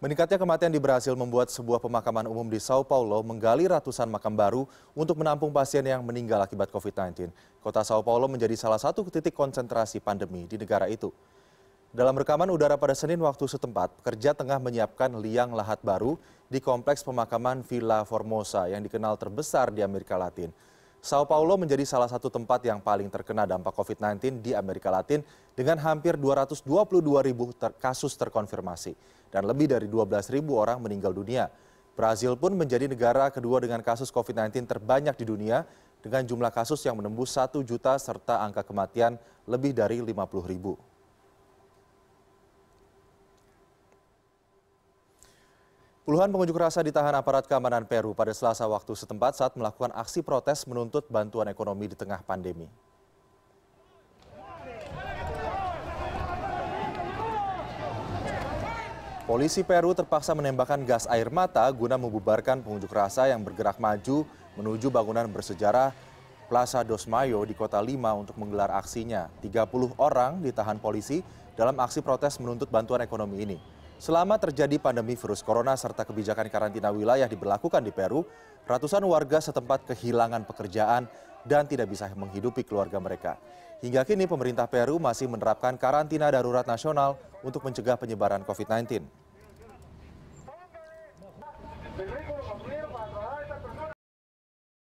Meningkatnya kematian di Brasil membuat sebuah pemakaman umum di Sao Paulo menggali ratusan makam baru untuk menampung pasien yang meninggal akibat COVID-19. Kota Sao Paulo menjadi salah satu titik konsentrasi pandemi di negara itu. Dalam rekaman udara pada Senin waktu setempat, pekerja tengah menyiapkan liang lahat baru di kompleks pemakaman Villa Formosa yang dikenal terbesar di Amerika Latin. Sao Paulo menjadi salah satu tempat yang paling terkena dampak COVID-19 di Amerika Latin dengan hampir 222 ribu ter kasus terkonfirmasi dan lebih dari 12 ribu orang meninggal dunia. Brazil pun menjadi negara kedua dengan kasus COVID-19 terbanyak di dunia dengan jumlah kasus yang menembus 1 juta serta angka kematian lebih dari 50 ribu. Puluhan pengunjuk rasa ditahan aparat keamanan Peru pada selasa waktu setempat saat melakukan aksi protes menuntut bantuan ekonomi di tengah pandemi. Polisi Peru terpaksa menembakkan gas air mata guna membubarkan pengunjuk rasa yang bergerak maju menuju bangunan bersejarah Plaza Dos Mayo di kota Lima untuk menggelar aksinya. 30 orang ditahan polisi dalam aksi protes menuntut bantuan ekonomi ini. Selama terjadi pandemi virus corona serta kebijakan karantina wilayah diberlakukan di Peru, ratusan warga setempat kehilangan pekerjaan dan tidak bisa menghidupi keluarga mereka. Hingga kini pemerintah Peru masih menerapkan karantina darurat nasional untuk mencegah penyebaran COVID-19.